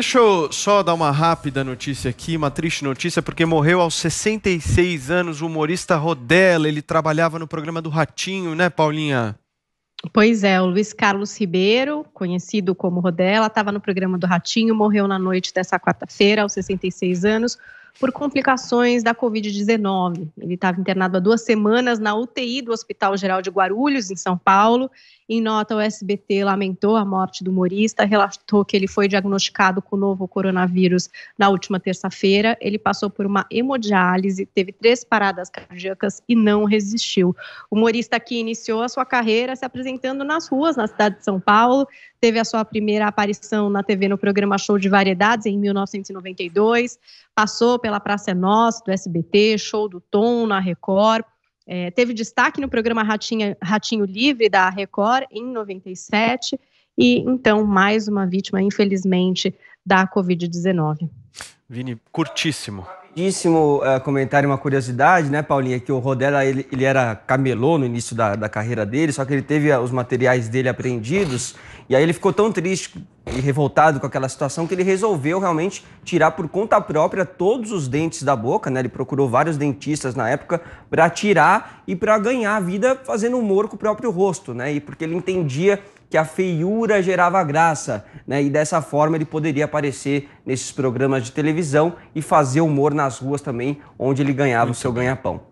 Deixa eu só dar uma rápida notícia aqui, uma triste notícia, porque morreu aos 66 anos o humorista Rodella. Ele trabalhava no programa do Ratinho, né, Paulinha? Pois é, o Luiz Carlos Ribeiro, conhecido como Rodella, estava no programa do Ratinho, morreu na noite dessa quarta-feira, aos 66 anos por complicações da Covid-19. Ele estava internado há duas semanas na UTI do Hospital Geral de Guarulhos, em São Paulo. Em nota, o SBT lamentou a morte do humorista, relatou que ele foi diagnosticado com o novo coronavírus na última terça-feira. Ele passou por uma hemodiálise, teve três paradas cardíacas e não resistiu. O humorista que iniciou a sua carreira se apresentando nas ruas na cidade de São Paulo, teve a sua primeira aparição na TV no programa Show de Variedades em 1992, passou passou pela Praça é Nossa, do SBT, Show do Tom, na Record. É, teve destaque no programa Ratinha, Ratinho Livre da Record em 97 e então mais uma vítima, infelizmente, da Covid-19. Vini, curtíssimo. Curtíssimo é, comentário, uma curiosidade, né, Paulinha, que o Rodella, ele, ele era camelô no início da, da carreira dele, só que ele teve ah, os materiais dele apreendidos, e aí ele ficou tão triste e revoltado com aquela situação que ele resolveu realmente tirar por conta própria todos os dentes da boca, né? Ele procurou vários dentistas na época para tirar e para ganhar a vida fazendo humor com o próprio rosto, né? E porque ele entendia que a feiura gerava graça, né? E dessa forma ele poderia aparecer nesses programas de televisão e fazer humor nas ruas também, onde ele ganhava Muito o seu ganha-pão.